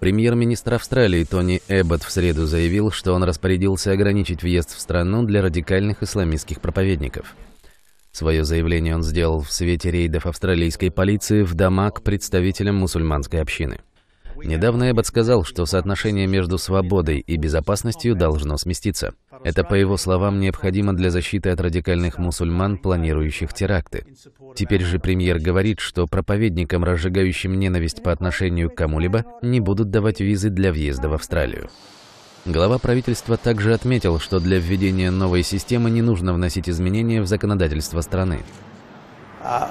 Премьер-министр Австралии Тони Эбботт в среду заявил, что он распорядился ограничить въезд в страну для радикальных исламистских проповедников. Свое заявление он сделал в свете рейдов австралийской полиции в дома к представителям мусульманской общины. Недавно Эббот сказал, что соотношение между свободой и безопасностью должно сместиться – это, по его словам, необходимо для защиты от радикальных мусульман, планирующих теракты. Теперь же премьер говорит, что проповедникам, разжигающим ненависть по отношению к кому-либо, не будут давать визы для въезда в Австралию. Глава правительства также отметил, что для введения новой системы не нужно вносить изменения в законодательство страны. А,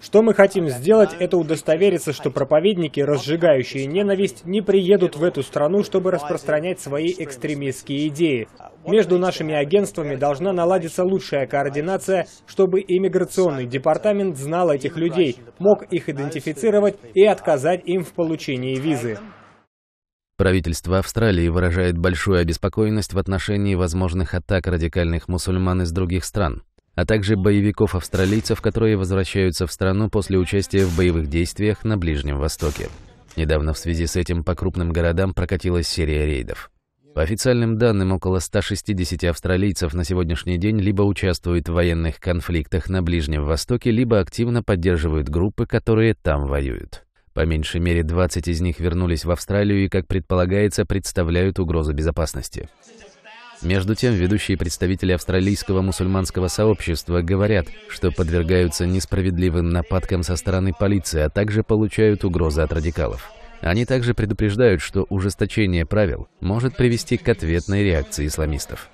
что мы хотим сделать, это удостовериться, что проповедники, разжигающие ненависть, не приедут в эту страну, чтобы распространять свои экстремистские идеи. Между нашими агентствами должна наладиться лучшая координация, чтобы иммиграционный департамент знал этих людей, мог их идентифицировать и отказать им в получении визы. Правительство Австралии выражает большую обеспокоенность в отношении возможных атак радикальных мусульман из других стран а также боевиков-австралийцев, которые возвращаются в страну после участия в боевых действиях на Ближнем Востоке. Недавно в связи с этим по крупным городам прокатилась серия рейдов. По официальным данным, около 160 австралийцев на сегодняшний день либо участвуют в военных конфликтах на Ближнем Востоке, либо активно поддерживают группы, которые там воюют. По меньшей мере 20 из них вернулись в Австралию и, как предполагается, представляют угрозу безопасности. Между тем, ведущие представители австралийского мусульманского сообщества говорят, что подвергаются несправедливым нападкам со стороны полиции, а также получают угрозы от радикалов. Они также предупреждают, что ужесточение правил может привести к ответной реакции исламистов.